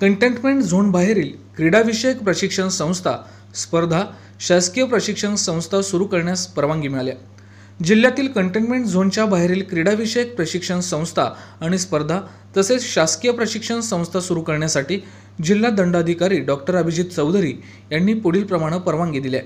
containment zone बाहेरील क्रीडाविषयक प्रशिक्षण संस्था स्पर्धा शासकीय प्रशिक्षण संस्था सुरू करण्यास परवानगी मिळाल्या जिल्ह्यातील कंटेनमेंट झोनच्या बाहेरील क्रीडाविषयक प्रशिक्षण संस्था आणि स्पर्धा तसेच शासकीय प्रशिक्षण संस्था सुरू करण्यासाठी जिल्हा दंडाधिकारी डॉक्टर अभिजित चौधरी यांनी पुढील प्रमाणे परवानगी दिल्या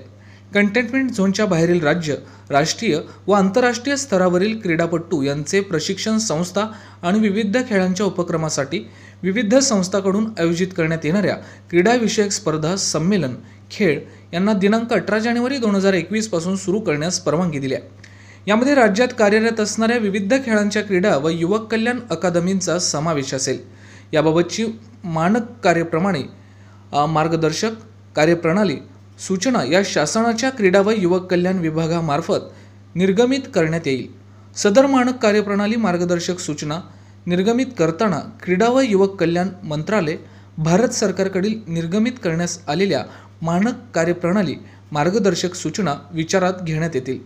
कंटेनमेंट झोनच्या बाहेरील राज्य राष्ट्रीय व आंतरराष्ट्रीय स्तरावरील क्रीडापटू यांचे प्रशिक्षण संस्था आणि विविध खेळांच्या उपक्रमासाठी विविध संस्थांकडून आयोजित करण्यात येणाऱ्या क्रीडाविषयक स्पर्धा संमेलन खेळ यांना दिनांक अठरा जानेवारी दोन हजार एकवीसपासून सुरू करण्यास परवानगी दिली आहे यामध्ये राज्यात कार्यरत असणाऱ्या विविध खेळांच्या क्रीडा व युवक कल्याण अकादमींचा समावेश असेल याबाबतची मानक कार्यप्रमाणे मार्गदर्शक कार्यप्रणाली सूचना या शासनाच्या क्रीडा व युवक कल्याण विभागामार्फत निर्गमित करण्यात येईल सदर मानक कार्यप्रणाली मार्गदर्शक सूचना निर्गमित करताना क्रीडा व युवक कल्याण मंत्रालय भारत सरकारकडील निर्गमित करण्यास आलेल्या मानक कार्यप्रणाली मार्गदर्शक सूचना विचारात घेण्यात येतील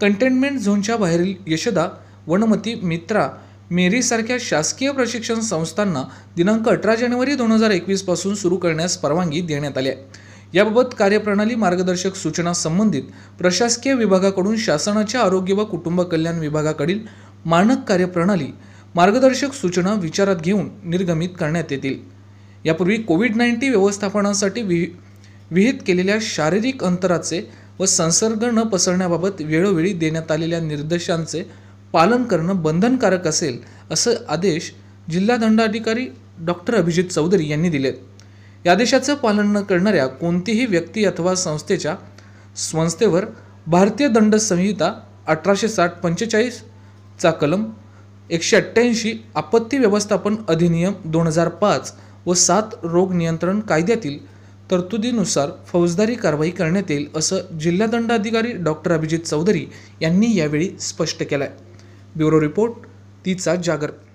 कंटेनमेंट झोनच्या बाहेरील यशदा वनमती मित्रा मेरीसारख्या शासकीय प्रशिक्षण संस्थांना दिनांक अठरा जानेवारी दोन हजार एकवीसपासून सुरू करण्यास परवानगी देण्यात आली आहे याबाबत कार्यप्रणाली मार्गदर्शक सूचना संबंधित प्रशासकीय विभागाकडून शासनाच्या आरोग्य व कुटुंब कल्याण विभागाकडील मानक कार्यप्रणाली मार्गदर्शक सूचना विचारात घेऊन निर्गमित करण्यात येतील यापूर्वी कोविड नाईन्टीन व्यवस्थापनासाठी वि विहित केलेल्या शारीरिक अंतराचे व संसर्ग न पसरण्याबाबत वेळोवेळी देण्यात आलेल्या निर्देशांचे पालन करणं बंधनकारक असेल असं आदेश जिल्हा दंडाधिकारी डॉक्टर अभिजित चौधरी यांनी दिलेत या आदेशाचं पालन न करणाऱ्या कोणतीही व्यक्ती अथवा संस्थेच्या संस्थेवर भारतीय दंड संहिता अठराशे साठ पंचेचाळीसचा कलम एकशे अठ्ठ्याऐंशी आपत्ती व्यवस्थापन अधिनियम दोन हजार पाच व सात रोग नियंत्रण कायद्यातील तरतुदीनुसार फौजदारी कारवाई करण्यात येईल असं जिल्हादंडाधिकारी डॉक्टर अभिजित चौधरी यांनी यावेळी स्पष्ट केलं आहे ब्युरो रिपोर्ट तिचा जागर